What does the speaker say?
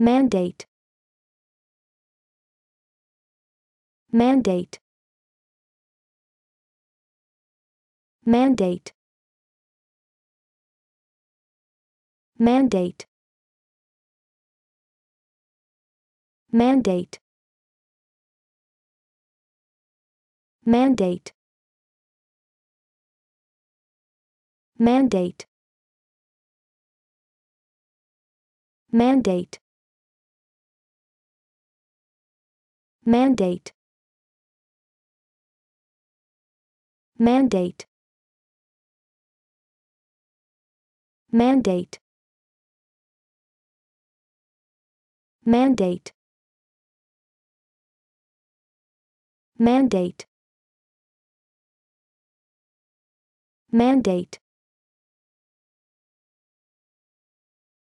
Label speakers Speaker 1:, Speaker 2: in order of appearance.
Speaker 1: mandate mandate mandate mandate mandate mandate mandate mandate mandate mandate mandate mandate mandate mandate